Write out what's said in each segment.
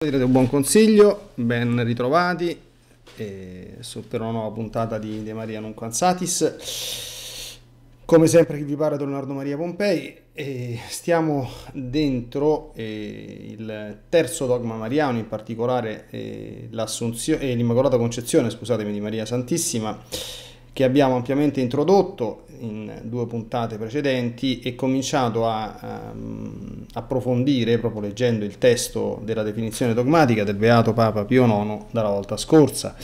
Direte un buon consiglio, ben ritrovati eh, per una nuova puntata di De Maria Non Quansatis. Come sempre chi vi parla è Leonardo Maria Pompei eh, stiamo dentro eh, il terzo dogma mariano, in particolare eh, eh, l'Immacolata Concezione scusatemi, di Maria Santissima che abbiamo ampiamente introdotto in due puntate precedenti e cominciato a, a ehm, approfondire proprio leggendo il testo della definizione dogmatica del Beato Papa Pio IX dalla volta scorsa.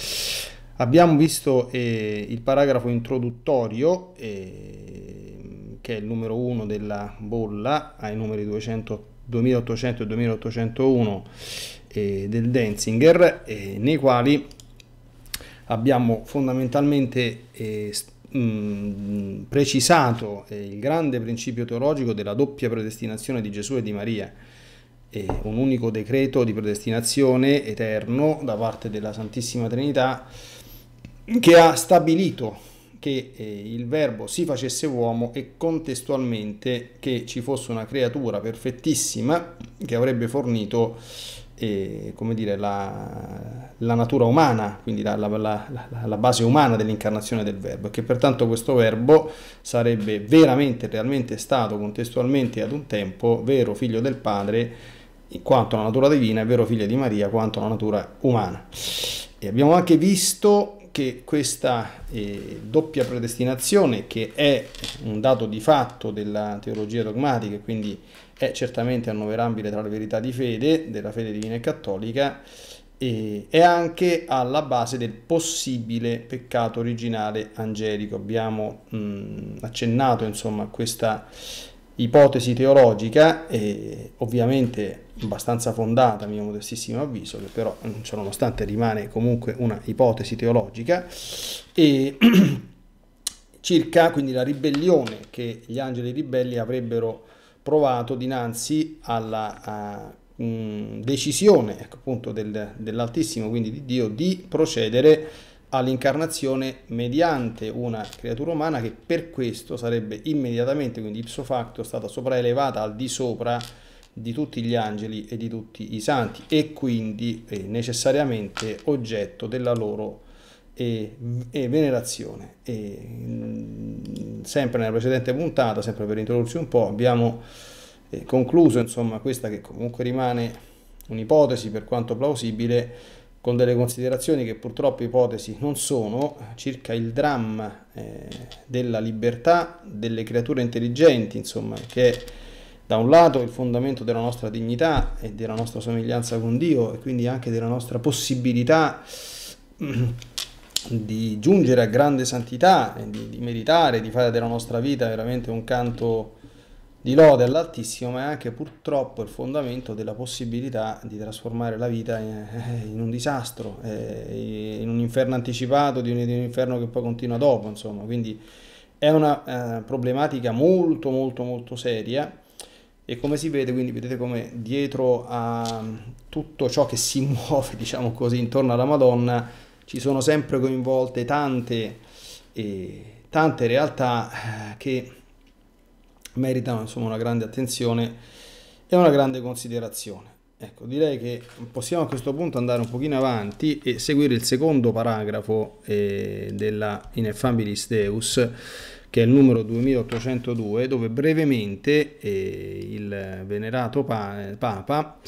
Abbiamo visto eh, il paragrafo introduttorio, eh, che è il numero 1 della bolla, ai numeri 200, 2800 e 2801 eh, del Denzinger, eh, nei quali abbiamo fondamentalmente eh, mm, precisato eh, il grande principio teologico della doppia predestinazione di Gesù e di Maria, eh, un unico decreto di predestinazione eterno da parte della Santissima Trinità che ha stabilito che eh, il verbo si facesse uomo e contestualmente che ci fosse una creatura perfettissima che avrebbe fornito e, come dire, la, la natura umana, quindi la, la, la base umana dell'incarnazione del verbo, e che pertanto questo verbo sarebbe veramente, realmente stato contestualmente ad un tempo vero figlio del Padre quanto alla natura divina e vero figlio di Maria quanto alla natura umana. E abbiamo anche visto che questa eh, doppia predestinazione, che è un dato di fatto della teologia dogmatica, quindi è certamente annoverabile tra le verità di fede, della fede divina e cattolica, e è anche alla base del possibile peccato originale angelico. Abbiamo mh, mm, accennato insomma a questa ipotesi teologica, ovviamente abbastanza fondata a mio modestissimo avviso, che però mm, ciononostante rimane comunque una ipotesi teologica, e circa quindi la ribellione che gli angeli ribelli avrebbero provato dinanzi alla uh, decisione ecco, appunto del, dell'Altissimo, quindi di Dio, di procedere all'incarnazione mediante una creatura umana che per questo sarebbe immediatamente, quindi ipso facto, stata sopraelevata al di sopra di tutti gli angeli e di tutti i santi e quindi eh, necessariamente oggetto della loro e, e venerazione. E, mm, sempre nella precedente puntata, sempre per introdursi un po', abbiamo eh, concluso insomma, questa che comunque rimane un'ipotesi per quanto plausibile con delle considerazioni che purtroppo ipotesi non sono, circa il dramma eh, della libertà delle creature intelligenti, insomma, che è da un lato il fondamento della nostra dignità e della nostra somiglianza con Dio e quindi anche della nostra possibilità mm, di giungere a grande santità, di, di meritare, di fare della nostra vita veramente un canto di lode all'Altissimo, ma è anche purtroppo il fondamento della possibilità di trasformare la vita in, eh, in un disastro, eh, in un inferno anticipato, di un, di un, inferno che poi continua dopo, insomma. Quindi è una eh, problematica molto molto molto seria e come si vede, quindi vedete come dietro a tutto ciò che si muove, diciamo così, intorno alla Madonna, ci sono sempre coinvolte tante, eh, tante realtà eh, che meritano insomma, una grande attenzione e una grande considerazione. Ecco, direi che possiamo a questo punto andare un pochino avanti e seguire il secondo paragrafo eh, della Ineffabilis Deus, che è il numero 2802, dove brevemente eh, il venerato pa Papa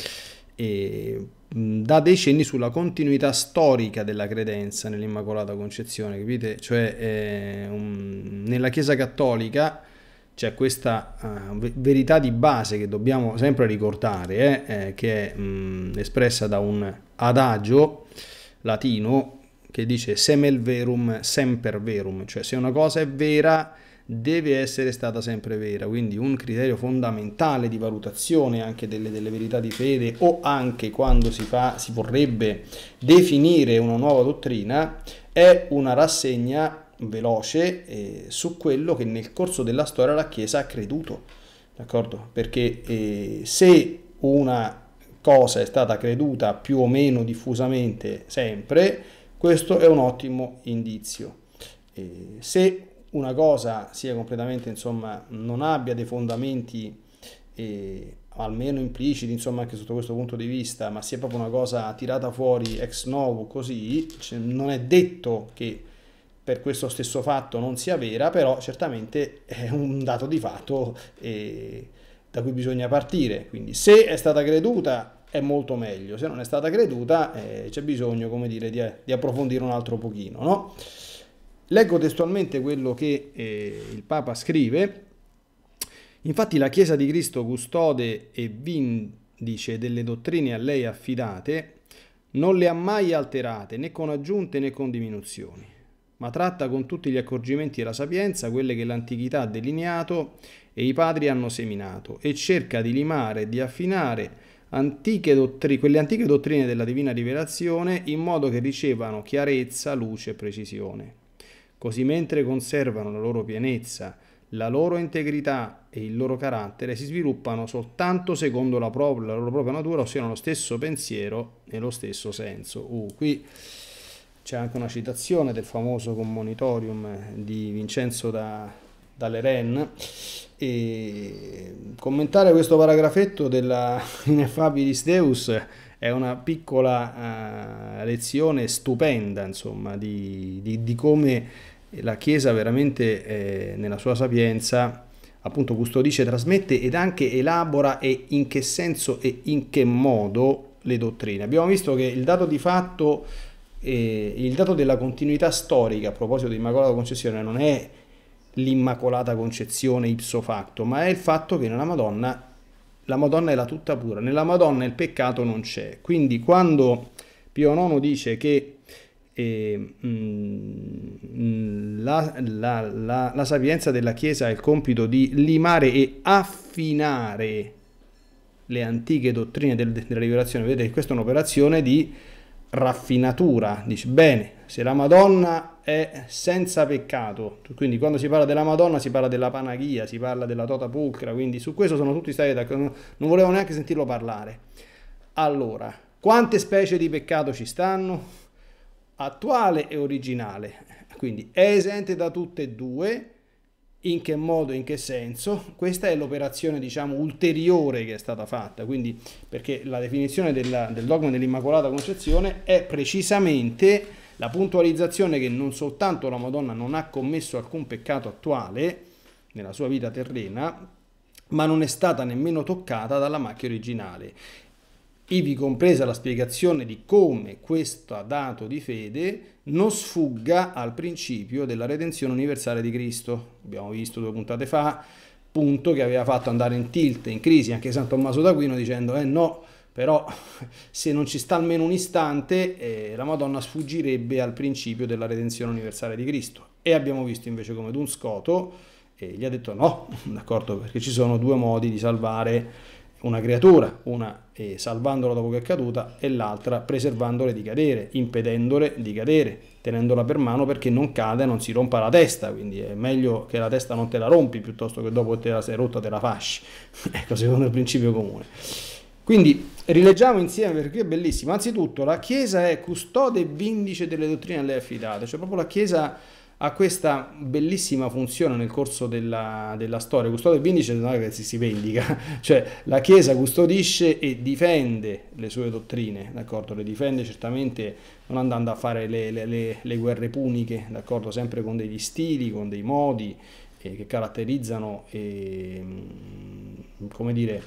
eh, Mm, da decenni sulla continuità storica della credenza nell'Immacolata Concezione, capite? Cioè eh, un, nella Chiesa Cattolica c'è questa uh, verità di base che dobbiamo sempre ricordare, eh, eh, che è mh, mm, espressa da un adagio latino che dice semel verum semper verum, cioè se una cosa è vera deve essere stata sempre vera, quindi un criterio fondamentale di valutazione anche delle, delle verità di fede o anche quando si, fa, si vorrebbe definire una nuova dottrina è una rassegna veloce eh, su quello che nel corso della storia la Chiesa ha creduto, d'accordo? Perché eh, se una cosa è stata creduta più o meno diffusamente sempre, questo è un ottimo indizio. Eh, se una cosa sia completamente, insomma, non abbia dei fondamenti eh, almeno impliciti, insomma, anche sotto questo punto di vista, ma sia proprio una cosa tirata fuori ex novo così, cioè, non è detto che per questo stesso fatto non sia vera, però certamente è un dato di fatto eh, da cui bisogna partire. Quindi se è stata creduta è molto meglio, se non è stata creduta eh, c'è bisogno, come dire, di, di approfondire un altro pochino, no? Leggo testualmente quello che eh, il Papa scrive. Infatti la Chiesa di Cristo custode e vindice delle dottrine a lei affidate, non le ha mai alterate né con aggiunte né con diminuzioni, ma tratta con tutti gli accorgimenti e la sapienza quelle che l'antichità ha delineato e i padri hanno seminato e cerca di limare e di affinare antiche dottri- quelle antiche dottrine della divina rivelazione in modo che ricevano chiarezza, luce e precisione. Così mentre conservano la loro pienezza, la loro integrità e il loro carattere si sviluppano soltanto secondo la, pro- la loro propria natura, ossia nello stesso pensiero e lo stesso senso. Uh, qui c'è anche una citazione del famoso Commonitorium di Vincenzo da, dalle Ren. E commentare questo paragrafetto della Ineffabilis Deus è una piccola uh, lezione stupenda, insomma, di, di, di, come la Chiesa veramente eh, nella sua sapienza appunto custodisce, trasmette ed anche elabora e in che senso e in che modo le dottrine. Abbiamo visto che il dato di fatto, eh, il dato della continuità storica a proposito di Immacolata Concezione non è l'Immacolata Concezione ipso facto, ma è il fatto che nella Madonna la Madonna è la tutta pura, nella Madonna il peccato non c'è. Quindi quando Pio IX dice che eh, mh, mm, la, la, la, la sapienza della Chiesa ha il compito di limare e affinare le antiche dottrine del, della rivelazione, vedete che questa è un'operazione di raffinatura, dice bene, se la Madonna è senza peccato, quindi quando si parla della Madonna si parla della Panaghia, si parla della Tota Pulcra, quindi su questo sono tutti stati d'accordo, non volevo neanche sentirlo parlare. Allora, quante specie di peccato ci stanno? Attuale e originale, quindi è esente da tutte e due, in che modo, in che senso, questa è l'operazione diciamo ulteriore che è stata fatta, quindi perché la definizione della, del dogma dell'Immacolata Concezione è precisamente la puntualizzazione che non soltanto la Madonna non ha commesso alcun peccato attuale nella sua vita terrena, ma non è stata nemmeno toccata dalla macchia originale ivi compresa la spiegazione di come questo dato di fede non sfugga al principio della redenzione universale di Cristo. Abbiamo visto due puntate fa, punto che aveva fatto andare in tilt, in crisi, anche San Tommaso d'Aquino dicendo eh no, però se non ci sta almeno un istante eh, la Madonna sfuggirebbe al principio della redenzione universale di Cristo. E abbiamo visto invece come d'un scoto eh, gli ha detto no, d'accordo, perché ci sono due modi di salvare una creatura, una eh, salvandola dopo che è caduta e l'altra preservandole di cadere, impedendole di cadere, tenendola per mano perché non cade e non si rompa la testa, quindi è meglio che la testa non te la rompi piuttosto che dopo che te la sei rotta te la fasci, ecco secondo il principio comune. Quindi rileggiamo insieme perché è bellissimo. Anzitutto, la Chiesa è custode e vindice delle dottrine a lei affidate, cioè proprio la Chiesa ha questa bellissima funzione nel corso della, della storia. Custode e vindice non è che si si vendica, cioè la Chiesa custodisce e difende le sue dottrine, d'accordo? Le difende certamente non andando a fare le, le, le, le guerre puniche, d'accordo? Sempre con degli stili, con dei modi eh, che caratterizzano eh, come dire,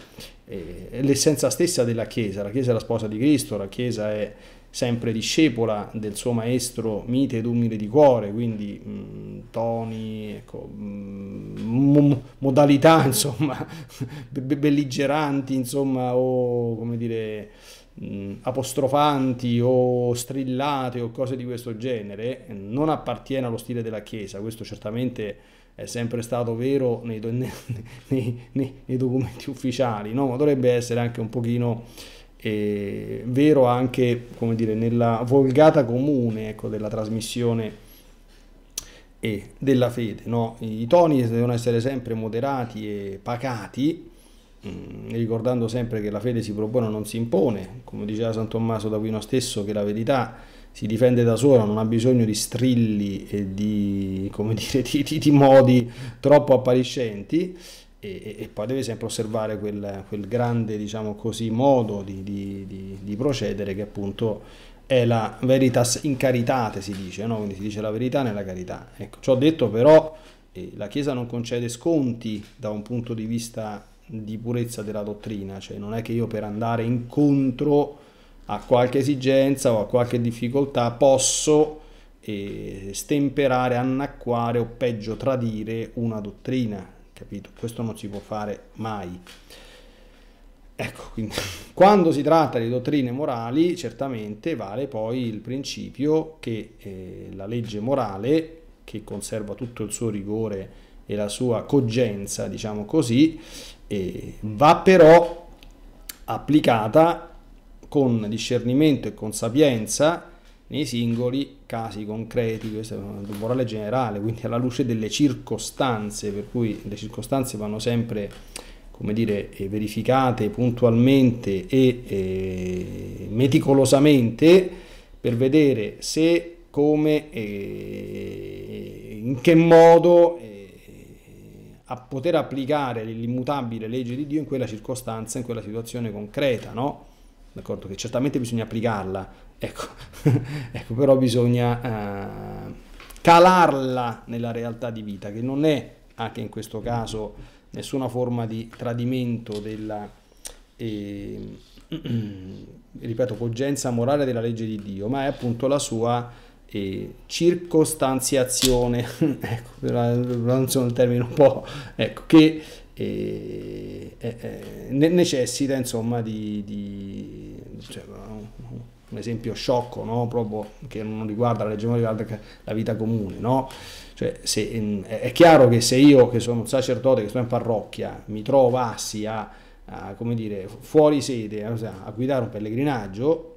eh, l'essenza stessa della Chiesa. La Chiesa è la sposa di Cristo, la Chiesa è sempre discepola del suo maestro mite ed umile di cuore, quindi mh, mm, toni, ecco, mh, mm, modalità insomma, belligeranti insomma, o come dire, mh, mm, apostrofanti o strillate o cose di questo genere, non appartiene allo stile della Chiesa, questo certamente è sempre stato vero nei, nei, nei, nei documenti ufficiali, no? ma dovrebbe essere anche un pochino eh, vero anche come dire, nella volgata comune ecco, della trasmissione e della fede. No? I toni devono essere sempre moderati e pacati, mm, ricordando sempre che la fede si propone non si impone, come diceva San Tommaso d'Aquino stesso, che la verità si difende da sola, non ha bisogno di strilli e di, dire, di, di, di modi troppo appariscenti. E, e, poi deve sempre osservare quel, quel grande diciamo così, modo di, di, di, procedere che appunto è la veritas in caritate si dice, no? quindi si dice la verità nella carità. Ecco, ciò detto però eh, la Chiesa non concede sconti da un punto di vista di purezza della dottrina, cioè non è che io per andare incontro a qualche esigenza o a qualche difficoltà posso eh, stemperare, annacquare o peggio tradire una dottrina, capito? Questo non si può fare mai. Ecco, quindi quando si tratta di dottrine morali, certamente vale poi il principio che eh, la legge morale, che conserva tutto il suo rigore e la sua cogenza, diciamo così, eh, va però applicata con discernimento e con sapienza nei singoli casi concreti, questo è un morale generale, quindi alla luce delle circostanze, per cui le circostanze vanno sempre come dire, eh, verificate puntualmente e, e eh, meticolosamente per vedere se, come e eh, in che modo a poter applicare l'immutabile legge di Dio in quella circostanza, in quella situazione concreta, no? d'accordo? Che certamente bisogna applicarla, ecco, ecco però bisogna eh, calarla nella realtà di vita, che non è anche in questo caso nessuna forma di tradimento della, eh, ripeto, coggenza morale della legge di Dio, ma è appunto la sua eh, circostanziazione, ecco, non sono un termine un po', ecco, che e, e, e necessita insomma di, di cioè, un esempio sciocco no? proprio che non riguarda la legge riguarda la vita comune no? cioè, se, è chiaro che se io che sono un sacerdote che sto in parrocchia mi trovassi a, ah, a ah, ah, come dire fuori sede eh, cioè, a guidare un pellegrinaggio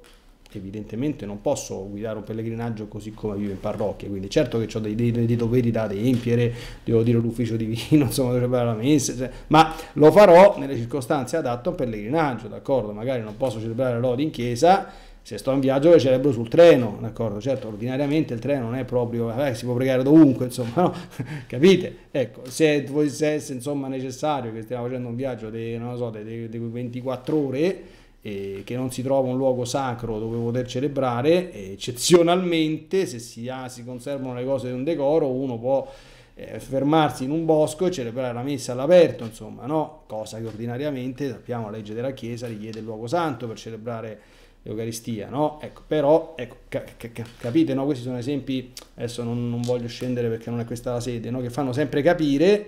perché evidentemente non posso guidare un pellegrinaggio così come vivo in parrocchia, quindi certo che ho dei, dei, dei doveri da adempiere, devo dire l'ufficio divino, insomma, devo preparare la messa, cioè, ma lo farò nelle circostanze adatte a un pellegrinaggio, d'accordo? Magari non posso celebrare l'odi in chiesa, se sto in viaggio lo celebro sul treno, d'accordo? Certo, ordinariamente il treno non è proprio, eh, si può pregare dovunque, insomma, no? capite? Ecco, se fosse insomma necessario che stiamo facendo un viaggio di, so, di, di 24 ore, eh, che non si trova un luogo sacro dove poter celebrare, eccezionalmente se si, ha, ah, si conservano le cose di un decoro uno può eh, fermarsi in un bosco e celebrare la messa all'aperto, insomma, no? cosa che ordinariamente sappiamo la legge della Chiesa richiede il luogo santo per celebrare l'Eucaristia, no? Ecco, però, ecco, ca ca capite, no? Questi sono esempi, adesso non, non, voglio scendere perché non è questa la sede, no? Che fanno sempre capire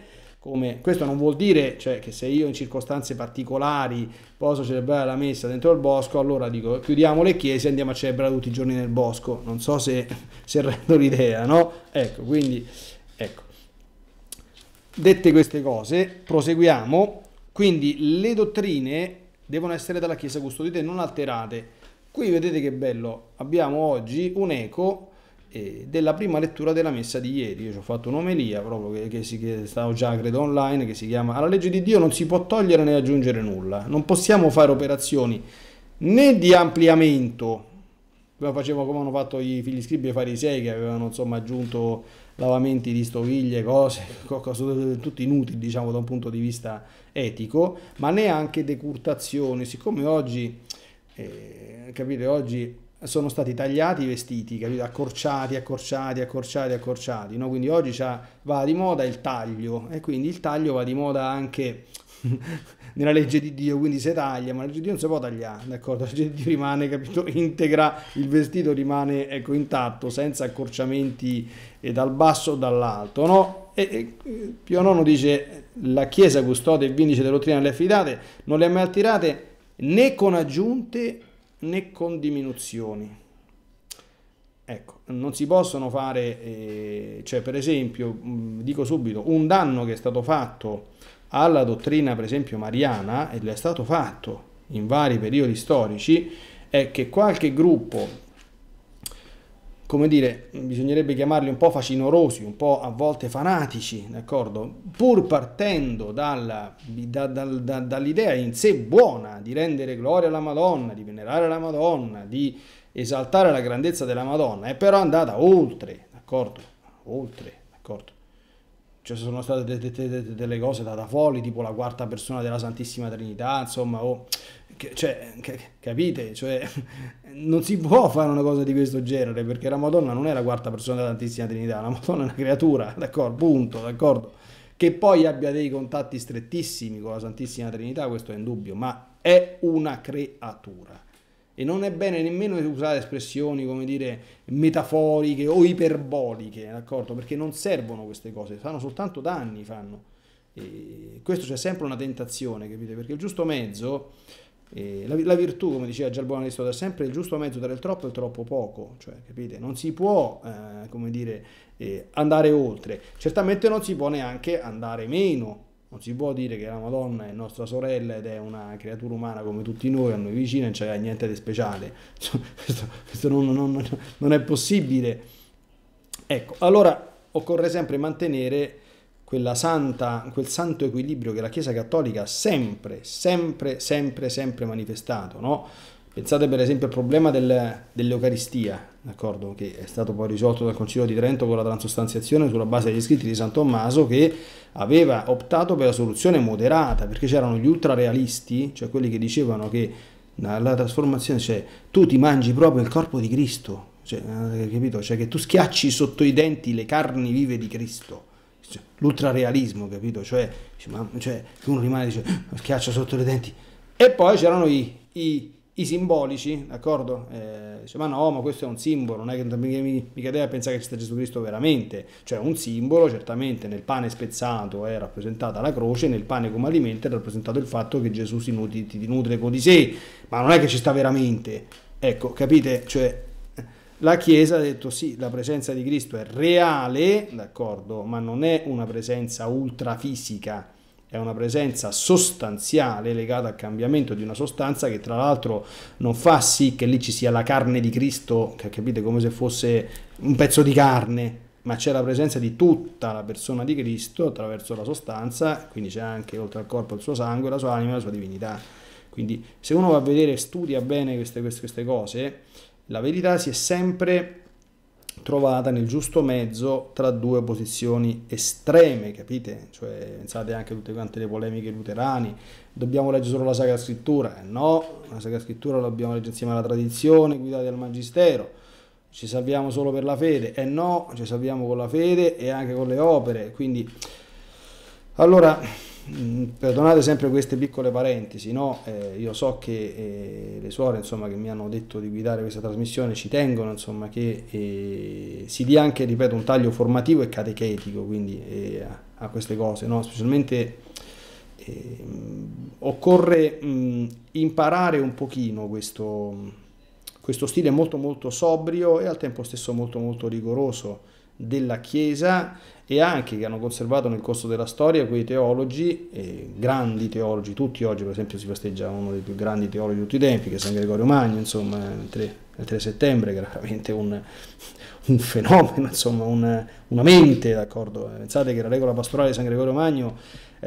come, questo non vuol dire cioè, che se io in circostanze particolari posso celebrare la messa dentro il bosco, allora dico chiudiamo le chiese e andiamo a celebrare tutti i giorni nel bosco. Non so se, se rendo l'idea, no? Ecco, quindi, ecco. Dette queste cose, proseguiamo. Quindi le dottrine devono essere dalla Chiesa custodite e non alterate. Qui vedete che bello, abbiamo oggi un eco della prima lettura della messa di ieri. Io ci ho fatto un'omelia proprio che, che, si, che stavo già credo online che si chiama alla legge di Dio non si può togliere né aggiungere nulla. Non possiamo fare operazioni né di ampliamento come facevo, come hanno fatto i figli scribi e i farisei che avevano insomma aggiunto lavamenti di stoviglie, cose, cose tutte inutili diciamo da un punto di vista etico, ma neanche decurtazioni, siccome oggi eh, capite oggi sono stati tagliati i vestiti, capito? accorciati, accorciati, accorciati, accorciati. No? Quindi oggi va di moda il taglio e quindi il taglio va di moda anche nella legge di Dio, quindi se taglia, ma la legge di Dio non si può tagliare, d'accordo? La legge di Dio rimane, capito, integra, il vestito rimane ecco, intatto, senza accorciamenti eh, dal basso o dall'alto, no? E, e, Pio IX dice la Chiesa custode e vindice delle dottrine alle affidate, non le ha mai attirate né con aggiunte né con diminuzioni. Ecco, non si possono fare, eh, cioè per esempio, mm, dico subito, un danno che è stato fatto alla dottrina, per esempio, mariana, ed è stato fatto in vari periodi storici, è che qualche gruppo come dire, bisognerebbe chiamarli un po' facinorosi, un po' a volte fanatici, d'accordo? Pur partendo dalla, da, da, da, dall'idea in sé buona di rendere gloria alla Madonna, di venerare la Madonna, di esaltare la grandezza della Madonna, è però andata oltre, d'accordo? Oltre, d'accordo? Cioè sono state de, de, de, delle cose da, da folli, tipo la quarta persona della Santissima Trinità, insomma, o... Oh, cioè, capite? Cioè, non si può fare una cosa di questo genere perché la Madonna non è la quarta persona della Santissima Trinità, la Madonna è una creatura, d'accordo, punto, d'accordo. Che poi abbia dei contatti strettissimi con la Santissima Trinità, questo è indubbio, ma è una creatura. E non è bene nemmeno usare espressioni, come dire, metaforiche o iperboliche, d'accordo? Perché non servono queste cose, fanno soltanto danni, fanno. E questo c'è sempre una tentazione, capite? Perché il giusto mezzo la, la, virtù, come diceva già il buon Aristotele, è sempre il giusto mezzo tra il troppo e il troppo poco, cioè, capite? Non si può, eh, come dire, eh, andare oltre. Certamente non si può neanche andare meno, non si può dire che la Madonna è nostra sorella ed è una creatura umana come tutti noi, a noi vicina, e non c'è niente di speciale. questo, questo non, non, non è possibile. Ecco, allora occorre sempre mantenere santa, quel santo equilibrio che la Chiesa Cattolica ha sempre, sempre, sempre, sempre manifestato. No? Pensate per esempio al problema del, dell'Eucaristia, che è stato poi risolto dal Concilio di Trento con la transostanziazione sulla base degli scritti di San Tommaso, che aveva optato per la soluzione moderata, perché c'erano gli ultrarealisti, cioè quelli che dicevano che la trasformazione, cioè tu ti mangi proprio il corpo di Cristo, cioè, eh, capito? Cioè che tu schiacci sotto i denti le carni vive di Cristo cioè, l'ultrarealismo, capito? Cioè, cioè, uno rimane dice, schiaccia sotto le denti. E poi c'erano i, i, i simbolici, d'accordo? Eh, dice, ma no, ma questo è un simbolo, non è che mi, mica a pensare che c'è Gesù Cristo veramente. Cioè, un simbolo, certamente, nel pane spezzato è rappresentata la croce, nel pane come alimento è rappresentato il fatto che Gesù si nutre, ti nutre con di sé, ma non è che ci sta veramente. Ecco, capite? Cioè, la Chiesa ha detto sì, la presenza di Cristo è reale, d'accordo, ma non è una presenza ultrafisica, è una presenza sostanziale legata al cambiamento di una sostanza che tra l'altro non fa sì che lì ci sia la carne di Cristo, che capite come se fosse un pezzo di carne, ma c'è la presenza di tutta la persona di Cristo attraverso la sostanza, quindi c'è anche oltre al corpo il suo sangue, la sua anima, la sua divinità. Quindi se uno va a vedere e studia bene queste, queste, queste cose, la verità si è sempre trovata nel giusto mezzo tra due posizioni estreme, capite? Cioè, pensate anche a tutte quante le polemiche luterane, dobbiamo leggere solo la Sacra Scrittura, eh no, la Sacra Scrittura la dobbiamo leggere insieme alla tradizione guidata dal Magistero, ci salviamo solo per la fede, eh no, ci salviamo con la fede e anche con le opere, quindi... Allora, Mm, perdonate sempre queste piccole parentesi, no? eh, io so che eh, le suore insomma, che mi hanno detto di guidare questa trasmissione ci tengono insomma, che eh, si dia anche ripeto, un taglio formativo e catechetico quindi, a, eh, a, queste cose, no? specialmente eh, occorre mh, mm, imparare un pochino questo, questo stile molto molto sobrio e al tempo stesso molto molto rigoroso della Chiesa e anche che hanno conservato nel corso della storia quei teologi, eh, grandi teologi, tutti oggi per esempio si festeggia uno dei più grandi teologi di tutti i tempi, che è San Gregorio Magno, insomma, il 3, il 3 settembre, che era veramente un, un fenomeno, insomma, una, una mente, d'accordo? Pensate che la regola pastorale di San Gregorio Magno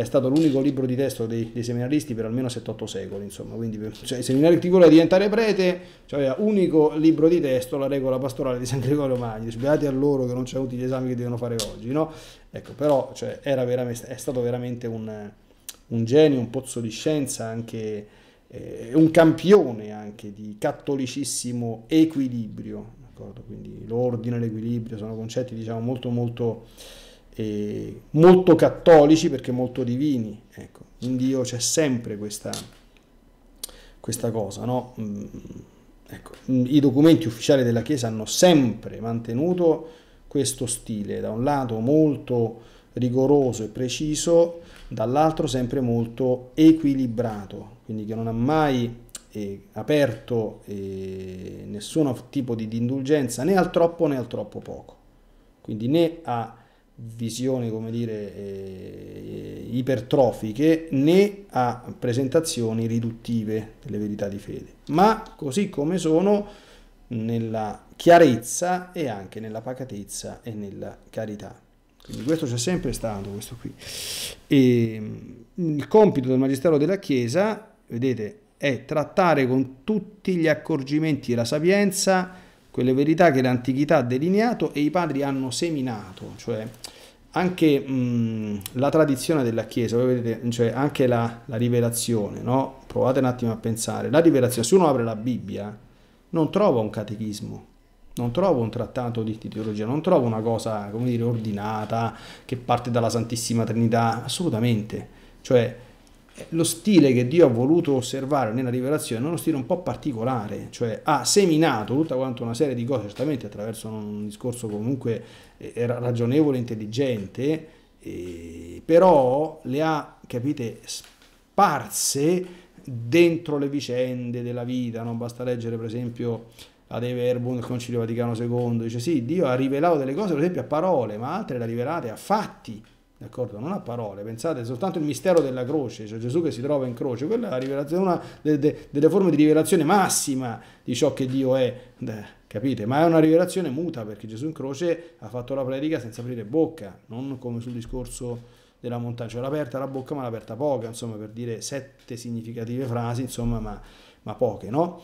è stato l'unico libro di testo dei, dei seminaristi per almeno 7-8 secoli, insomma, quindi cioè, il seminarista vuole diventare prete, cioè unico libro di testo, la regola pastorale di San Gregorio Magno, beati a loro che non c'è tutti gli esami che devono fare oggi, no? Ecco, però cioè, è stato veramente un, un, genio, un pozzo di scienza, anche eh, un campione anche di cattolicissimo equilibrio, quindi l'ordine, l'equilibrio sono concetti diciamo molto molto eh, molto cattolici perché molto divini. Ecco. In Dio c'è sempre questa, questa cosa. No? Mm, ecco. I documenti ufficiali della Chiesa hanno sempre mantenuto questo stile, da un lato molto rigoroso e preciso, dall'altro sempre molto equilibrato, quindi che non ha mai eh, aperto eh, nessun tipo di, di indulgenza né al troppo né al troppo poco, quindi né a visioni, come dire, eh, ipertrofiche né a presentazioni riduttive delle verità di fede, ma così come sono nella chiarezza e anche nella pacatezza e nella carità. Quindi questo c'è sempre stato, questo qui. E mm, il compito del Magistero della Chiesa, vedete, è trattare con tutti gli accorgimenti e la sapienza quelle verità che l'antichità ha delineato e i padri hanno seminato, cioè anche mh, la tradizione della Chiesa, vedete, cioè anche la, la rivelazione, no? provate un attimo a pensare, la rivelazione, se uno apre la Bibbia non trova un catechismo, non trova un trattato di teologia, non trova una cosa, come dire, ordinata, che parte dalla Santissima Trinità, assolutamente. Cioè, lo stile che Dio ha voluto osservare nella rivelazione è uno stile un po' particolare, cioè ha seminato tutta quanta una serie di cose, certamente attraverso un discorso comunque eh, ragionevole, e intelligente, però le ha, capite, sparse dentro le vicende della vita, non basta leggere per esempio ad Everbund del Concilio Vaticano II, dice sì, Dio ha rivelato delle cose per esempio a parole, ma altre le ha rivelate a fatti, D'accordo? Non a parole, pensate soltanto il mistero della croce, cioè Gesù che si trova in croce, quella è una de, de, delle forme di rivelazione massima di ciò che Dio è, Beh, capite? Ma è una rivelazione muta perché Gesù in croce ha fatto la predica senza aprire bocca, non come sul discorso della montagna, cioè l'ha aperta la bocca ma l'ha aperta poca, insomma per dire sette significative frasi, insomma ma, ma poche, no?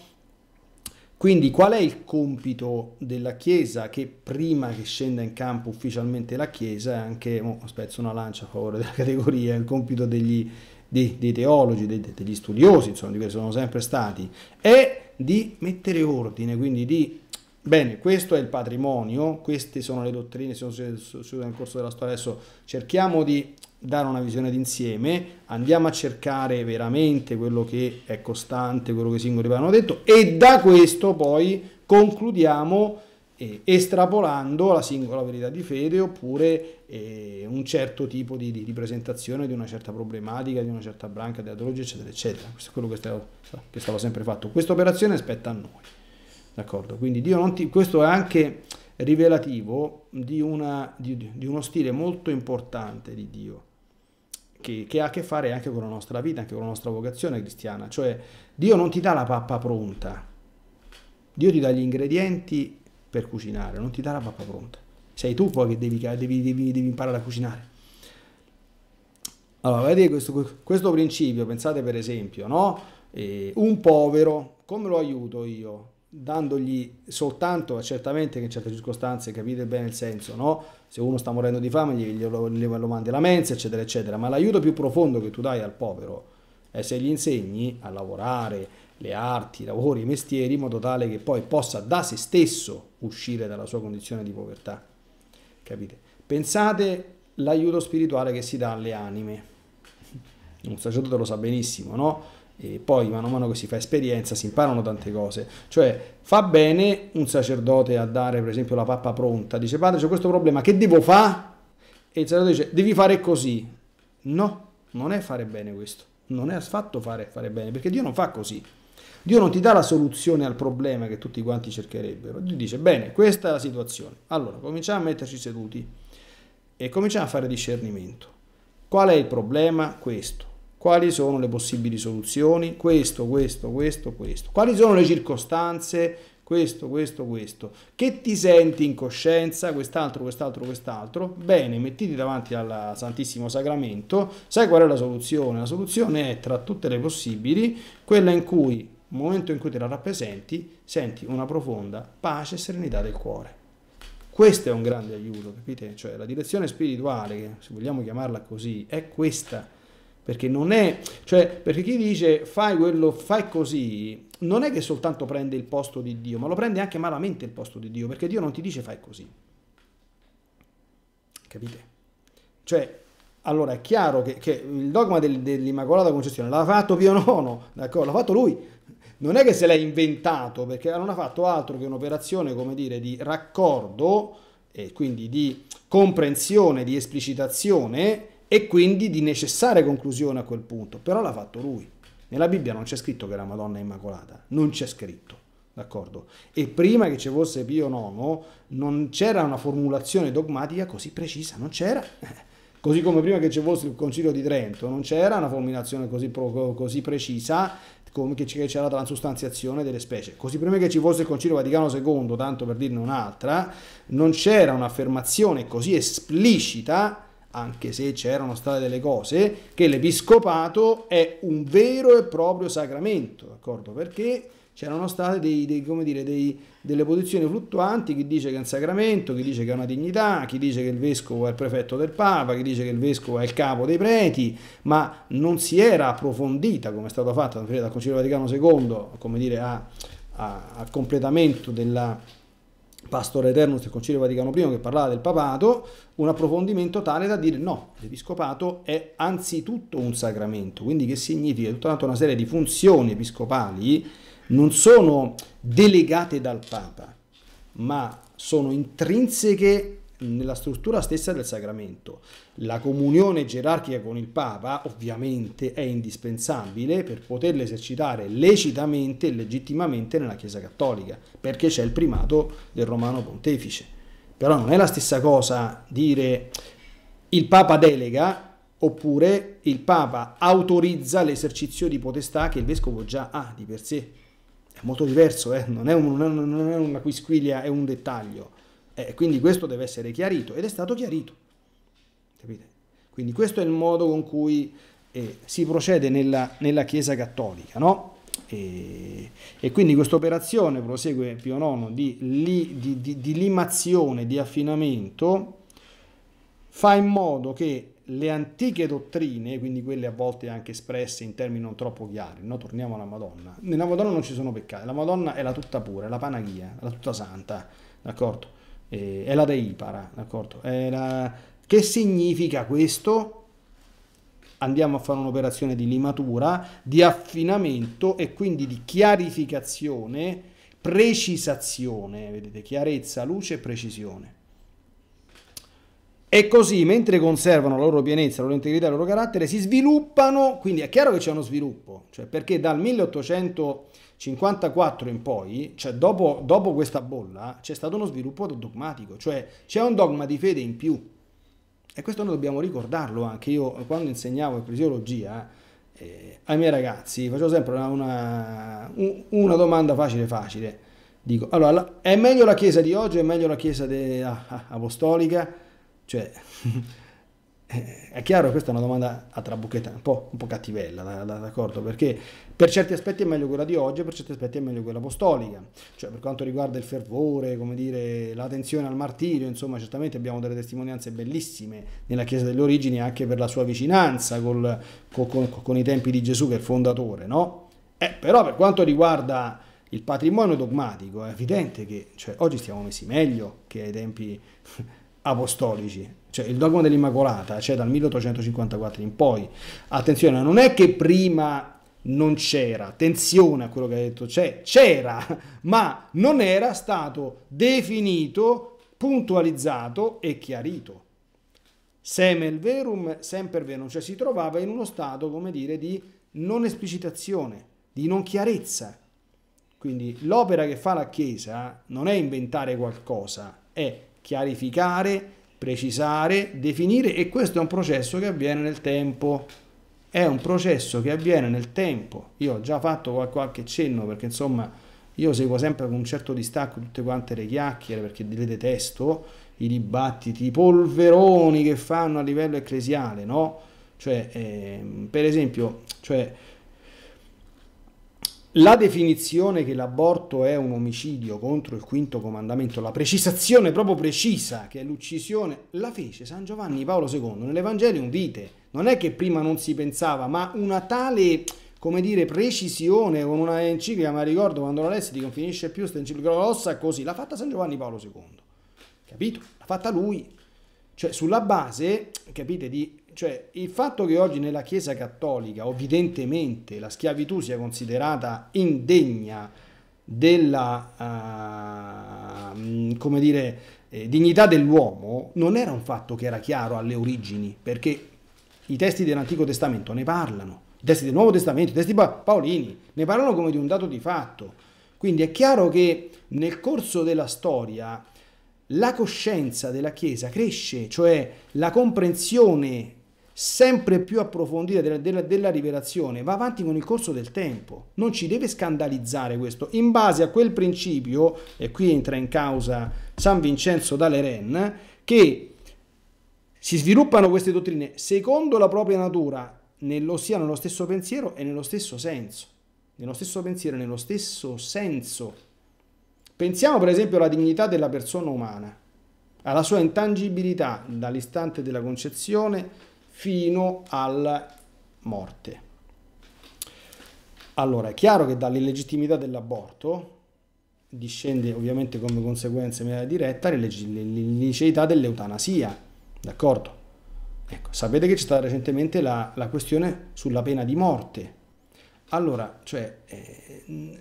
Quindi qual è il compito della Chiesa che prima che scenda in campo ufficialmente la Chiesa è anche, oh, spezzo una lancia a favore della categoria, il compito degli, dei, dei teologi, dei, degli studiosi, insomma, di cui sono sempre stati, è di mettere ordine, quindi di Bene, questo è il patrimonio, queste sono le dottrine, sono succedute nel corso della storia, adesso cerchiamo di dare una visione d'insieme, andiamo a cercare veramente quello che è costante, quello che i singoli vanno detto e da questo poi concludiamo eh, estrapolando la singola verità di fede oppure eh, un certo tipo di, di, di, presentazione di una certa problematica, di una certa branca della teologia, eccetera, eccetera. Questo è quello che stavo, che stavo sempre fatto. Questa operazione spetta a noi. D'accordo? Quindi Dio non ti... questo è anche rivelativo di, una, di, di, uno stile molto importante di Dio che, che, ha a che fare anche con la nostra vita, anche con la nostra vocazione cristiana. Cioè Dio non ti dà la pappa pronta, Dio ti dà gli ingredienti per cucinare, non ti dà la pappa pronta. Sei tu poi che devi, devi, devi, devi imparare a cucinare. Allora, vedete questo, questo principio, pensate per esempio, no? Eh, un povero, come lo aiuto io? dandogli soltanto certamente che in certe circostanze capite bene il senso, no? Se uno sta morendo di fame glielo, glielo mandi la mensa, eccetera, eccetera, ma l'aiuto più profondo che tu dai al povero è se gli insegni a lavorare le arti, i lavori, i mestieri, in modo tale che poi possa da se stesso uscire dalla sua condizione di povertà. Capite? Pensate l'aiuto spirituale che si dà alle anime. Un sacerdote lo sa benissimo, no? e poi mano a mano che si fa esperienza si imparano tante cose. Cioè fa bene un sacerdote a dare per esempio la pappa pronta, dice padre c'è questo problema, che devo fare? E il sacerdote dice devi fare così. No, non è fare bene questo, non è affatto fare, fare bene, perché Dio non fa così. Dio non ti dà la soluzione al problema che tutti quanti cercherebbero. Dio dice, bene, questa è la situazione. Allora, cominciamo a metterci seduti e cominciamo a fare discernimento. Qual è il problema? Questo quali sono le possibili soluzioni, questo, questo, questo, questo, quali sono le circostanze, questo, questo, questo, che ti senti in coscienza, quest'altro, quest'altro, quest'altro, bene, mettiti davanti al Santissimo Sacramento, sai qual è la soluzione? La soluzione è tra tutte le possibili quella in cui, nel momento in cui te la rappresenti, senti una profonda pace e serenità del cuore. Questo è un grande aiuto, capite? Cioè la direzione spirituale, se vogliamo chiamarla così, è questa perché non è, cioè, perché chi dice fai quello, fai così, non è che soltanto prende il posto di Dio, ma lo prende anche malamente il posto di Dio, perché Dio non ti dice fai così. Capite? Cioè, allora è chiaro che, che il dogma del, dell'Immacolata Concezione l'ha fatto Pio Nono d'accordo? L'ha fatto lui. Non è che se l'ha inventato, perché non ha fatto altro che un'operazione, come dire, di raccordo e quindi di comprensione, di esplicitazione e quindi di necessaria conclusione a quel punto, però l'ha fatto lui. Nella Bibbia non c'è scritto che la Madonna è immacolata, non c'è scritto. D'accordo? E prima che ci fosse Pio IX non c'era una formulazione dogmatica così precisa, non c'era. Così come prima che ci fosse il Concilio di Trento non c'era una formulazione così, così precisa come che c'era la transustanziazione delle specie. Così prima che ci fosse il Concilio Vaticano II, tanto per dirne un'altra, non c'era un'affermazione così esplicita anche se c'erano state delle cose, che l'episcopato è un vero e proprio sacramento, d'accordo? Perché c'erano state dei, dei, dire, dei, delle posizioni fluttuanti, chi dice che è un sacramento, chi dice che è una dignità, chi dice che il vescovo è il prefetto del Papa, chi dice che il vescovo è il capo dei preti, ma non si era approfondita come è stato fatto dal Concilio Vaticano II, come dire, a, a, a completamento della Pastore Eternus del Concilio Vaticano I che parlava del papato, un approfondimento tale da dire no, l'episcopato è anzitutto un sacramento, quindi che significa tutta una serie di funzioni episcopali non sono delegate dal Papa, ma sono intrinseche nella struttura stessa del sacramento. La comunione gerarchica con il Papa ovviamente è indispensabile per poterla esercitare lecitamente e legittimamente nella Chiesa Cattolica, perché c'è il primato del Romano Pontefice. Però non è la stessa cosa dire il Papa delega oppure il Papa autorizza l'esercizio di potestà che il Vescovo già ha di per sé. È molto diverso, eh? non, è un, non, è una quisquilia, è un dettaglio. Eh, quindi questo deve essere chiarito ed è stato chiarito. Capite? Quindi questo è il modo con cui eh, si procede nella, nella, Chiesa cattolica. No? E, e quindi questa operazione, prosegue Pio IX, di, li, di, di, di limazione, di affinamento, fa in modo che le antiche dottrine, quindi quelle a volte anche espresse in termini non troppo chiari, no? torniamo alla Madonna, nella Madonna non ci sono peccati, la Madonna è la tutta pura, è la panaghia, la tutta santa, d'accordo? eh, è la deipara, d'accordo? La... Che significa questo? Andiamo a fare un'operazione di limatura, di affinamento e quindi di chiarificazione, precisazione, vedete, chiarezza, luce e precisione. E così, mentre conservano la loro pienezza, la loro integrità, il loro carattere, si sviluppano, quindi è chiaro che c'è uno sviluppo, cioè perché dal 1800 54 in poi, cioè dopo, dopo questa bolla, c'è stato uno sviluppo dogmatico, cioè c'è un dogma di fede in più. E questo noi dobbiamo ricordarlo anche. Io quando insegnavo ecclesiologia eh, ai miei ragazzi facevo sempre una, una, una domanda facile facile. Dico, allora, la, è meglio la Chiesa di oggi o è meglio la Chiesa de, ah, apostolica? Cioè... Eh, è chiaro, questa è una domanda a trabuchetta, un po', un po cattivella, d'accordo? Perché per certi aspetti è meglio quella di oggi, per certi aspetti è meglio quella apostolica, cioè per quanto riguarda il fervore, come dire, l'attenzione al martirio, insomma, certamente abbiamo delle testimonianze bellissime nella Chiesa delle origini anche per la sua vicinanza col, con, con, con i tempi di Gesù che è il fondatore, no? Eh, però per quanto riguarda il patrimonio dogmatico è evidente che cioè, oggi stiamo messi meglio che ai tempi apostolici. Cioè il dogma dell'Immacolata c'è cioè dal 1854 in poi. Attenzione, non è che prima non c'era, attenzione a quello che ha detto, c'è, c'era, ma non era stato definito, puntualizzato e chiarito. Semel verum, semper verum, cioè si trovava in uno stato, come dire, di non esplicitazione, di non chiarezza. Quindi l'opera che fa la Chiesa non è inventare qualcosa, è chiarificare, precisare, definire e questo è un processo che avviene nel tempo. È un processo che avviene nel tempo. Io ho già fatto qualche cenno perché insomma io seguo sempre con un certo distacco tutte quante le chiacchiere perché le detesto, i dibattiti, i polveroni che fanno a livello ecclesiale, no? Cioè, eh, per esempio, cioè, la definizione che l'aborto è un omicidio contro il quinto comandamento, la precisazione proprio precisa che è l'uccisione, la fece San Giovanni Paolo II nell'Evangelium Vite. Non è che prima non si pensava, ma una tale, come dire, precisione con una enciclica, ma ricordo quando la lessi, non finisce più questa enciclica rossa, così, l'ha fatta San Giovanni Paolo II. Capito? L'ha fatta lui. Cioè, sulla base, capite, di cioè, il fatto che oggi nella Chiesa cattolica, evidentemente, la schiavitù sia considerata indegna della, uh, come dire, eh, dignità dell'uomo, non era un fatto che era chiaro alle origini, perché i testi dell'Antico Testamento ne parlano, i testi del Nuovo Testamento, i testi paolini, ne parlano come di un dato di fatto. Quindi è chiaro che nel corso della storia la coscienza della Chiesa cresce, cioè la comprensione sempre più approfondita della, della, della, rivelazione va avanti con il corso del tempo. Non ci deve scandalizzare questo. In base a quel principio, e qui entra in causa San Vincenzo d'Aleren, che si sviluppano queste dottrine secondo la propria natura, nello, sia nello stesso pensiero e nello stesso senso. Nello stesso pensiero e nello stesso senso. Pensiamo per esempio alla dignità della persona umana, alla sua intangibilità dall'istante della concezione fino alla morte. Allora, è chiaro che dall'illegittimità dell'aborto discende ovviamente come conseguenza in maniera diretta l'illegittimità dell'eutanasia, d'accordo? Ecco, sapete che c'è stata recentemente la, la, questione sulla pena di morte. Allora, cioè, eh,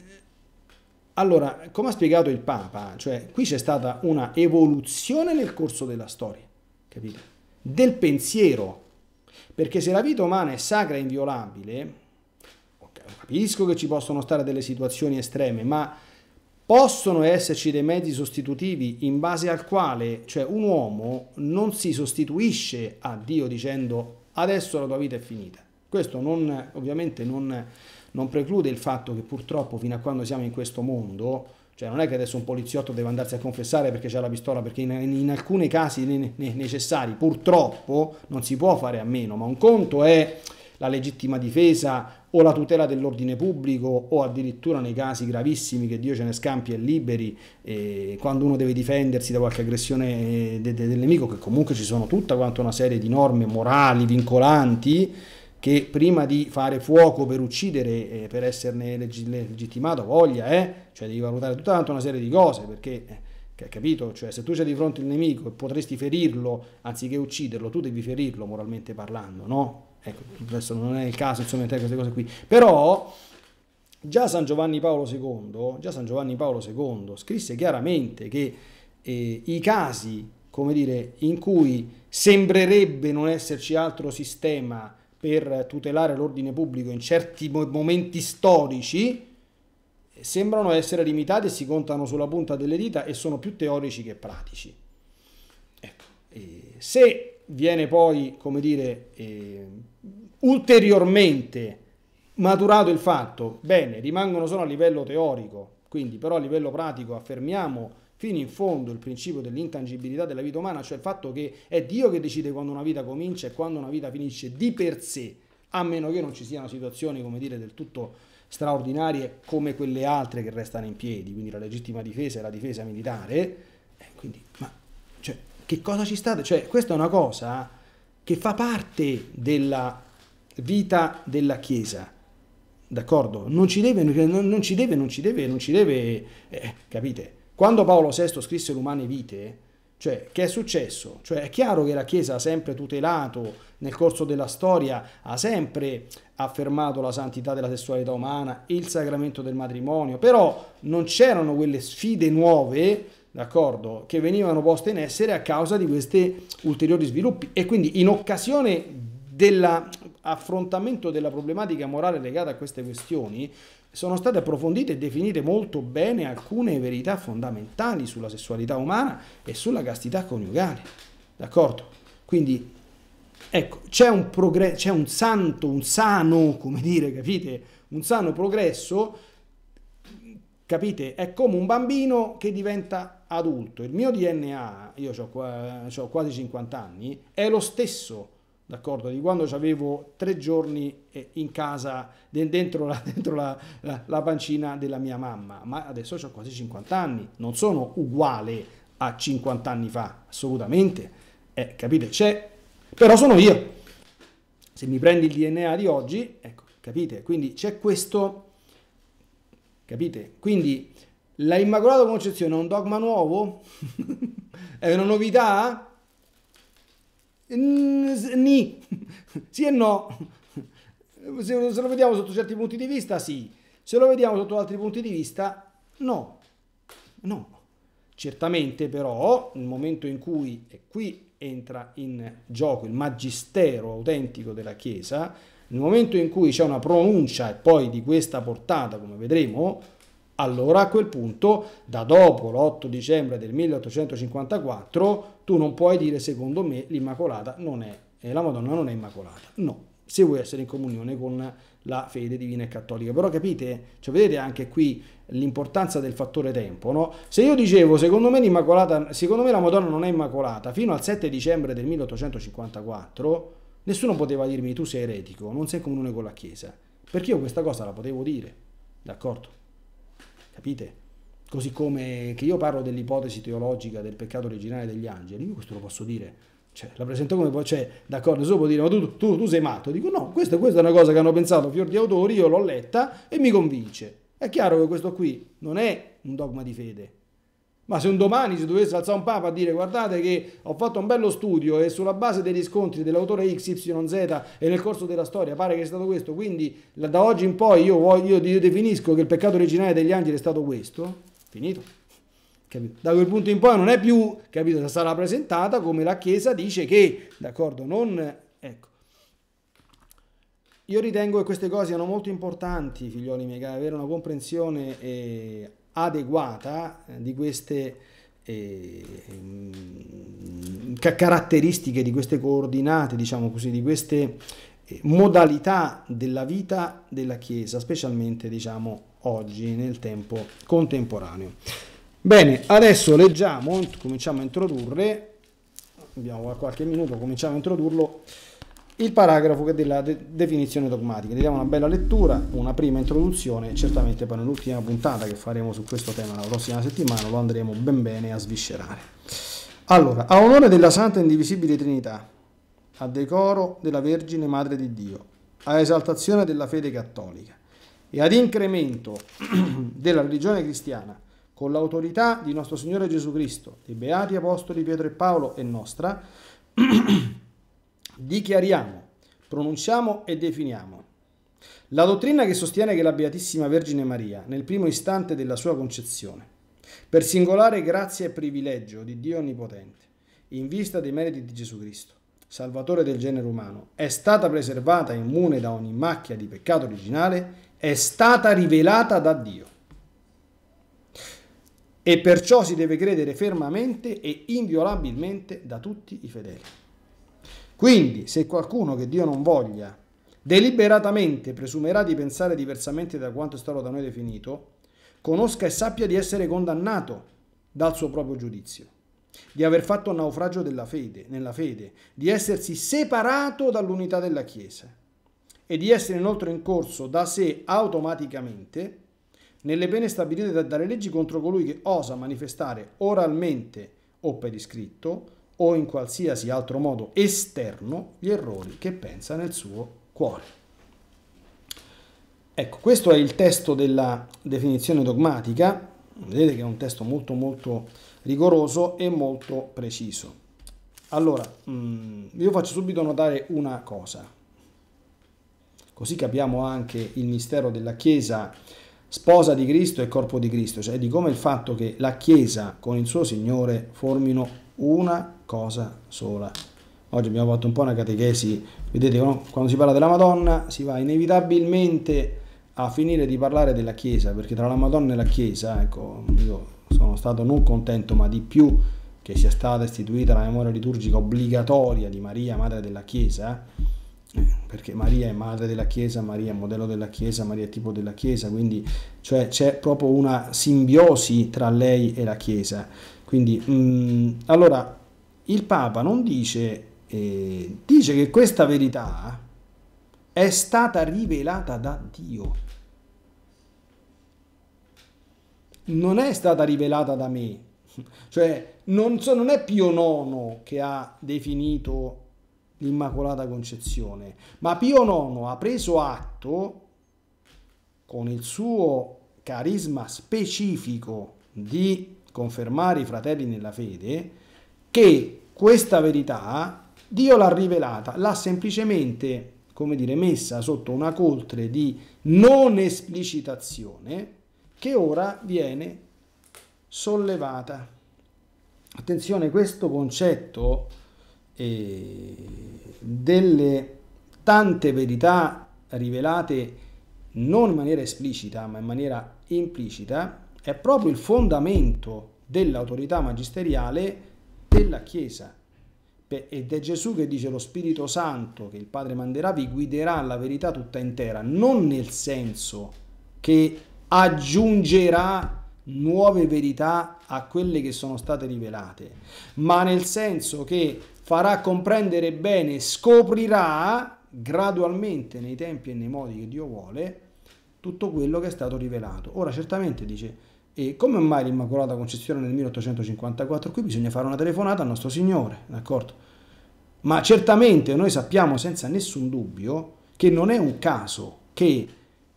allora, come ha spiegato il Papa, cioè, qui c'è stata una evoluzione nel corso della storia, capite? Del pensiero, perché se la vita umana è sacra e inviolabile, capisco che ci possono stare delle situazioni estreme, ma possono esserci dei mezzi sostitutivi in base al quale, cioè un uomo non si sostituisce a Dio dicendo adesso la tua vita è finita. Questo non, ovviamente non, non preclude il fatto che purtroppo fino a quando siamo in questo mondo, cioè non è che adesso un poliziotto deve andarsi a confessare perché c'è la pistola, perché in, in alcuni casi ne, ne, necessari purtroppo non si può fare a meno, ma un conto è la legittima difesa o la tutela dell'ordine pubblico o addirittura nei casi gravissimi che Dio ce ne scampi e liberi eh, quando uno deve difendersi da qualche aggressione eh, de, de, del nemico che comunque ci sono tutta quanta una serie di norme morali vincolanti che prima di fare fuoco per uccidere, eh, per esserne leg- legittimato, voglia, eh? cioè devi valutare tutta una serie di cose, perché, eh, capito? Cioè, se tu c'è di fronte il nemico e potresti ferirlo, anziché ucciderlo, tu devi ferirlo moralmente parlando, no? Ecco, adesso non è il caso, insomma, te queste cose qui. Però, già San Giovanni Paolo II, già San Giovanni Paolo II scrisse chiaramente che eh, i casi, come dire, in cui sembrerebbe non esserci altro sistema per tutelare l'ordine pubblico in certi momenti storici sembrano essere limitati e si contano sulla punta delle dita e sono più teorici che pratici. Ecco. se viene poi, come dire, eh, ulteriormente maturato il fatto, bene, rimangono solo a livello teorico, quindi però a livello pratico affermiamo fino in fondo il principio dell'intangibilità della vita umana, cioè il fatto che è Dio che decide quando una vita comincia e quando una vita finisce di per sé, a meno che non ci siano situazioni, come dire, del tutto straordinarie come quelle altre che restano in piedi, quindi la legittima difesa e la difesa militare. Eh, quindi, ma cioè, che cosa ci state? Cioè, questa è una cosa che fa parte della vita della Chiesa. D'accordo? Non ci deve, non, ci deve, non ci deve, non ci deve, eh, capite? Quando Paolo VI scrisse L'umane vite, cioè, che è successo? Cioè, è chiaro che la Chiesa ha sempre tutelato nel corso della storia, ha sempre affermato la santità della sessualità umana, il sacramento del matrimonio, però non c'erano quelle sfide nuove, d'accordo, che venivano poste in essere a causa di questi ulteriori sviluppi e quindi in occasione dell'affrontamento della problematica morale legata a queste questioni, sono state approfondite e definite molto bene alcune verità fondamentali sulla sessualità umana e sulla castità coniugale. D'accordo? Quindi, ecco, c'è un, c'è un santo, un sano, come dire, capite? Un sano progresso, capite? È come un bambino che diventa adulto. Il mio DNA, io ho quasi 50 anni, è lo stesso d'accordo? Di quando avevo tre giorni eh, in casa, dentro, la, dentro la, la, la, pancina della mia mamma, ma adesso ho quasi 50 anni, non sono uguale a 50 anni fa, assolutamente, eh, capite? C'è, però sono io. Se mi prendi il DNA di oggi, ecco, capite? Quindi c'è questo, capite? Quindi la Immacolata Concezione è un dogma nuovo? è una novità? Ni. Sì e no. Se lo vediamo sotto certi punti di vista, sì. Se lo vediamo sotto altri punti di vista, no. No. Certamente però, nel momento in cui, e qui entra in gioco il magistero autentico della Chiesa, nel momento in cui c'è una pronuncia e poi di questa portata, come vedremo, allora a quel punto, da dopo l'8 dicembre del 1854, tu non puoi dire secondo me l'Immacolata non è, eh, la Madonna non è Immacolata, no, se vuoi essere in comunione con la fede divina e cattolica. Però capite, cioè, vedete anche qui l'importanza del fattore tempo, no? Se io dicevo, secondo me, l'Immacolata, secondo me la Madonna non è immacolata, fino al 7 dicembre del 1854, nessuno poteva dirmi tu sei eretico, non sei in comunione con la Chiesa, perché io questa cosa la potevo dire, d'accordo? Capite? Così come che io parlo dell'ipotesi teologica del peccato originale degli angeli, io questo lo posso dire. Cioè, la presento come poi c'è, cioè, d'accordo, nessuno può dire, ma tu, tu, tu sei matto. Dico, no, questa, questa, è una cosa che hanno pensato fior di autori, io l'ho letta e mi convince. È chiaro che questo qui non è un dogma di fede. Ma se un domani si dovesse alzare un papa a dire guardate che ho fatto un bello studio e sulla base degli scontri dell'autore XYZ e nel corso della storia pare che sia stato questo, quindi da oggi in poi io, voglio, io definisco che il peccato originale degli angeli è stato questo, Finito. Capito? Da quel punto in poi non è più, capito, sarà presentata come la Chiesa dice che, d'accordo, non... Ecco. Io ritengo che queste cose siano molto importanti, figlioli miei, avere una comprensione eh, adeguata eh, di queste eh, mm, caratteristiche, di queste coordinate, diciamo così, di queste modalità della vita della Chiesa, specialmente diciamo oggi nel tempo contemporaneo. Bene, adesso leggiamo, cominciamo a introdurre, abbiamo qualche minuto, cominciamo a introdurlo, il paragrafo della de- definizione dogmatica. Diamo una bella lettura, una prima introduzione, certamente poi nell'ultima puntata che faremo su questo tema la prossima settimana lo andremo ben bene a sviscerare. Allora, a onore della Santa Indivisibile Trinità, a decoro della Vergine Madre di Dio, a esaltazione della fede cattolica e ad incremento della religione cristiana, con l'autorità di nostro Signore Gesù Cristo, dei beati apostoli Pietro e Paolo e nostra, dichiariamo, pronunciamo e definiamo la dottrina che sostiene che la Beatissima Vergine Maria, nel primo istante della sua concezione, per singolare grazia e privilegio di Dio Onnipotente, in vista dei meriti di Gesù Cristo, salvatore del genere umano, è stata preservata immune da ogni macchia di peccato originale, è stata rivelata da Dio. E perciò si deve credere fermamente e inviolabilmente da tutti i fedeli. Quindi, se qualcuno che Dio non voglia deliberatamente presumerà di pensare diversamente da quanto è stato da noi definito, conosca e sappia di essere condannato dal suo proprio giudizio di aver fatto un naufragio della fede, nella fede, di essersi separato dall'unità della Chiesa e di essere inoltre in corso da sé automaticamente nelle pene stabilite da, dalle leggi contro colui che osa manifestare oralmente o per iscritto o in qualsiasi altro modo esterno gli errori che pensa nel suo cuore. Ecco, questo è il testo della definizione dogmatica, vedete che è un testo molto molto rigoroso e molto preciso. Allora, mm, io faccio subito notare una cosa, così capiamo anche il mistero della Chiesa sposa di Cristo e corpo di Cristo, cioè di come il fatto che la Chiesa con il suo Signore formino una cosa sola. Oggi abbiamo fatto un po' una catechesi, vedete quando si parla della Madonna si va inevitabilmente a finire di parlare della Chiesa, perché tra la Madonna e la Chiesa, ecco, io stato non contento ma di più che sia stata istituita la memoria liturgica obbligatoria di Maria, Madre della Chiesa, eh, perché Maria è Madre della Chiesa, Maria è modello della Chiesa, Maria è tipo della Chiesa, quindi cioè, c'è proprio una simbiosi tra lei e la Chiesa. Quindi, mh, mm, allora, il Papa non dice, eh, dice che questa verità è stata rivelata da Dio. non è stata rivelata da me. Cioè, non, so, non è Pio IX che ha definito l'Immacolata Concezione, ma Pio IX ha preso atto, con il suo carisma specifico di confermare i fratelli nella fede, che questa verità Dio l'ha rivelata, l'ha semplicemente, come dire, messa sotto una coltre di non esplicitazione che ora viene sollevata. Attenzione, questo concetto eh, delle tante verità rivelate non in maniera esplicita ma in maniera implicita è proprio il fondamento dell'autorità magisteriale della Chiesa. Ed è Gesù che dice lo Spirito Santo che il Padre manderà vi guiderà alla verità tutta intera, non nel senso che aggiungerà nuove verità a quelle che sono state rivelate, ma nel senso che farà comprendere bene, scoprirà gradualmente nei tempi e nei modi che Dio vuole tutto quello che è stato rivelato. Ora certamente dice, e come mai l'Immacolata Concezione nel 1854? Qui bisogna fare una telefonata al nostro Signore, d'accordo? Ma certamente noi sappiamo senza nessun dubbio che non è un caso che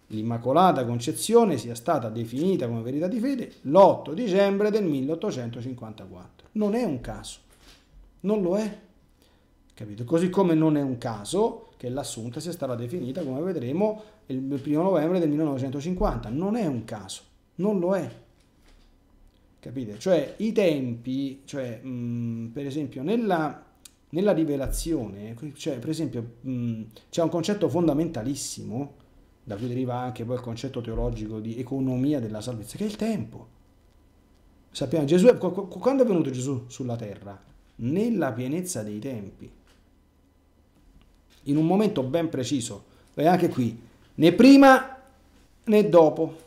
l'Immacolata Concezione sia stata definita come verità di fede l'8 dicembre del 1854. Non è un caso, non lo è. Capito? Così come non è un caso che l'assunta sia stata definita, come vedremo, il primo novembre del 1950. Non è un caso, non lo è. Capite? Cioè i tempi, cioè, mh, mm, per esempio nella, nella rivelazione, cioè, per esempio mh, mm, c'è un concetto fondamentalissimo da cui deriva anche poi il concetto teologico di economia della salvezza, che è il tempo. Sappiamo, Gesù quando è venuto Gesù sulla terra? Nella pienezza dei tempi, in un momento ben preciso, e anche qui, né prima né dopo.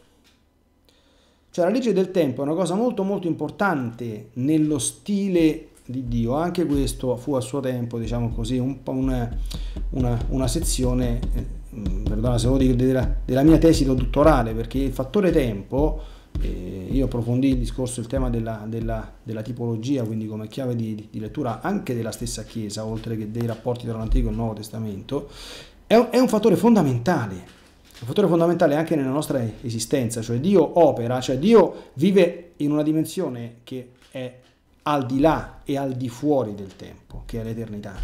Cioè la legge del tempo è una cosa molto molto importante nello stile di Dio, anche questo fu a suo tempo, diciamo così, un, una, una, una sezione eh, dalla, della, della, mia tesi dottorale, perché il fattore tempo, eh, io approfondì il discorso, il tema della, della, della tipologia, quindi come chiave di, di, lettura anche della stessa Chiesa, oltre che dei rapporti tra l'Antico e il Nuovo Testamento, è un, è un fattore fondamentale un fattore fondamentale anche nella nostra esistenza, cioè Dio opera, cioè Dio vive in una dimensione che è al di là e al di fuori del tempo, che è l'eternità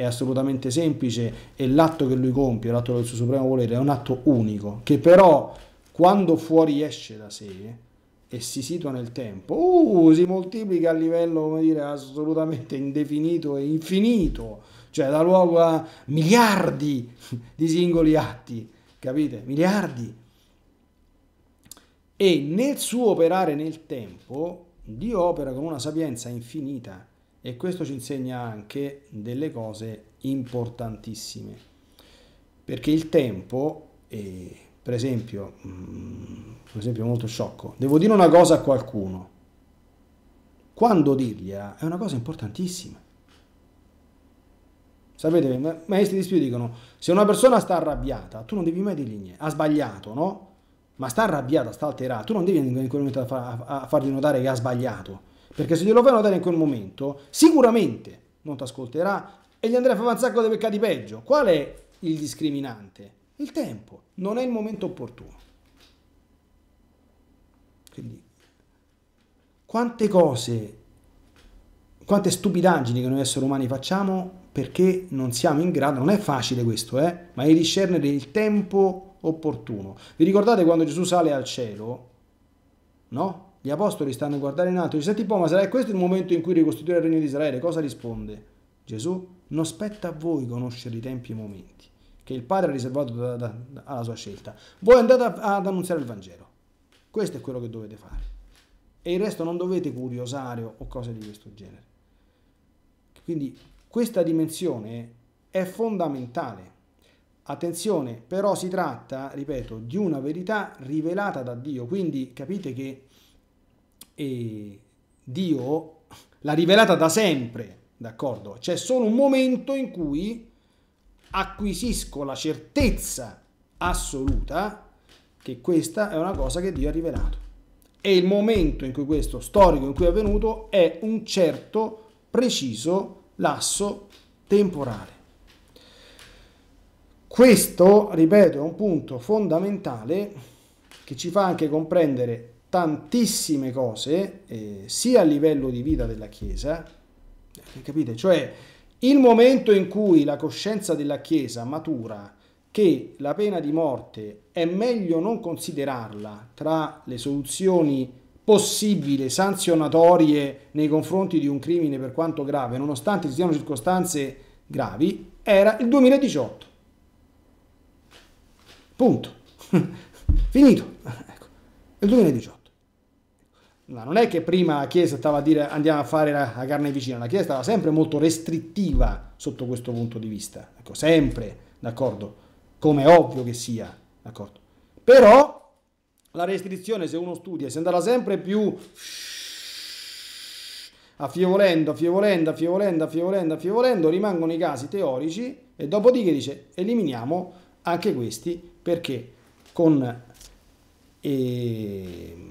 è assolutamente semplice e l'atto che lui compie, l'atto del suo supremo volere, è un atto unico, che però quando fuori esce da sé e si situa nel tempo, uh, si moltiplica a livello, come dire, assolutamente indefinito e infinito, cioè da luogo a miliardi di singoli atti, capite? Miliardi. E nel suo operare nel tempo, Dio opera con una sapienza infinita e questo ci insegna anche delle cose importantissime perché il tempo è, per esempio mh, mm, per esempio molto sciocco devo dire una cosa a qualcuno quando dirgliela è una cosa importantissima sapete maestri di studio dicono se una persona sta arrabbiata tu non devi mai dirgli niente ha sbagliato no ma sta arrabbiata sta alterata tu non devi in quel momento a, a, a fargli notare che ha sbagliato perché se glielo fai notare in quel momento, sicuramente non ti ascolterà e gli andrà a fare un sacco di peccati peggio. Qual è il discriminante? Il tempo, non è il momento opportuno. Quindi, quante cose, quante stupidaggini che noi esseri umani facciamo perché non siamo in grado, non è facile questo, eh? ma è discernere il tempo opportuno. Vi ricordate quando Gesù sale al cielo? No? Gli apostoli stanno a guardare in alto e dice, senti ma sarà eh, questo il momento in cui ricostituire il regno di Israele? Cosa risponde? Gesù, non spetta a voi conoscere i tempi e i momenti che il Padre ha riservato da, da, da, alla sua scelta. Voi andate a, ad annunziare il Vangelo. Questo è quello che dovete fare. E il resto non dovete curiosare o, o cose di questo genere. Quindi questa dimensione è fondamentale. Attenzione, però si tratta, ripeto, di una verità rivelata da Dio, quindi capite che e Dio l'ha rivelata da sempre, d'accordo? C'è solo un momento in cui acquisisco la certezza assoluta che questa è una cosa che Dio ha rivelato. E il momento in cui questo storico in cui è avvenuto è un certo, preciso lasso temporale. Questo, ripeto, è un punto fondamentale che ci fa anche comprendere tantissime cose, eh, sia a livello di vita della Chiesa, eh, capite? Cioè, il momento in cui la coscienza della Chiesa matura che la pena di morte è meglio non considerarla tra le soluzioni possibili sanzionatorie nei confronti di un crimine per quanto grave, nonostante ci siano circostanze gravi, era il 2018. Punto. Finito. Ecco. Il 2018. No, non è che prima la Chiesa stava a dire andiamo a fare la, la carne vicina, la Chiesa stava sempre molto restrittiva sotto questo punto di vista, ecco, sempre, d'accordo? Come ovvio che sia, d'accordo? Però la restrizione, se uno studia, si andava sempre più affievolendo, affievolendo, affievolendo, affievolendo, affievolendo, rimangono i casi teorici e dopodiché dice eliminiamo anche questi perché con... Ehm,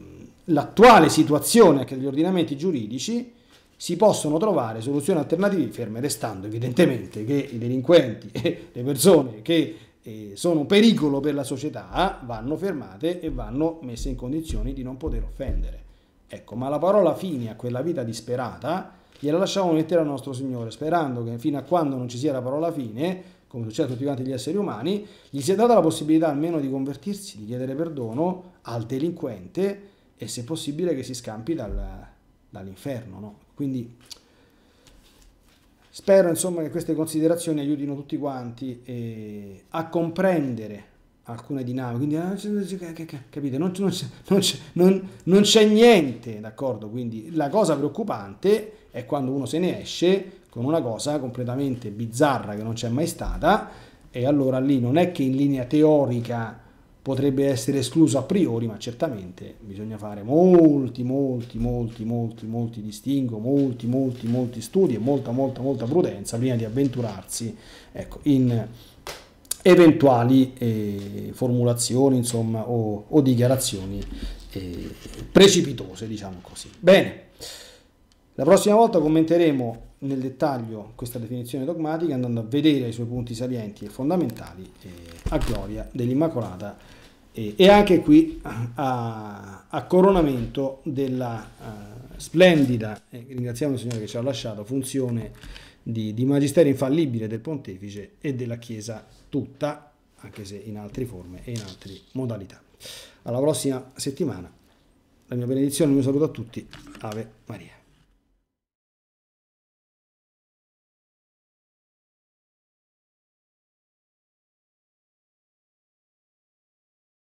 l'attuale situazione anche degli ordinamenti giuridici si possono trovare soluzioni alternative ferme restando evidentemente che i delinquenti e le persone che eh, sono un pericolo per la società vanno fermate e vanno messe in condizioni di non poter offendere. Ecco, ma la parola fine a quella vita disperata gliela lasciamo mettere al nostro Signore, sperando che fino a quando non ci sia la parola fine, come succede a tutti quanti gli esseri umani, gli sia data la possibilità almeno di convertirsi, di chiedere perdono al delinquente e se possibile che si scampi dal, dall'inferno. No? Quindi spero insomma che queste considerazioni aiutino tutti quanti eh, a comprendere alcune dinamiche, quindi non, non c'è niente, d'accordo? Quindi la cosa preoccupante è quando uno se ne esce con una cosa completamente bizzarra che non c'è mai stata e allora lì non è che in linea teorica potrebbe essere escluso a priori, ma certamente bisogna fare molti, molti, molti, molti, molti distingo, molti, molti, molti studi e molta, molta, molta prudenza prima di avventurarsi ecco, in eventuali eh, formulazioni insomma, o, o dichiarazioni eh, precipitose, diciamo così. Bene, la prossima volta commenteremo nel dettaglio questa definizione dogmatica andando a vedere i suoi punti salienti e fondamentali eh, a gloria dell'Immacolata e, e anche qui a, a coronamento della uh, splendida, eh, ringraziamo il Signore che ci ha lasciato, funzione di, di magistero infallibile del pontefice e della Chiesa tutta, anche se in altre forme e in altre modalità. Alla prossima settimana, la mia benedizione, un saluto a tutti, Ave Maria.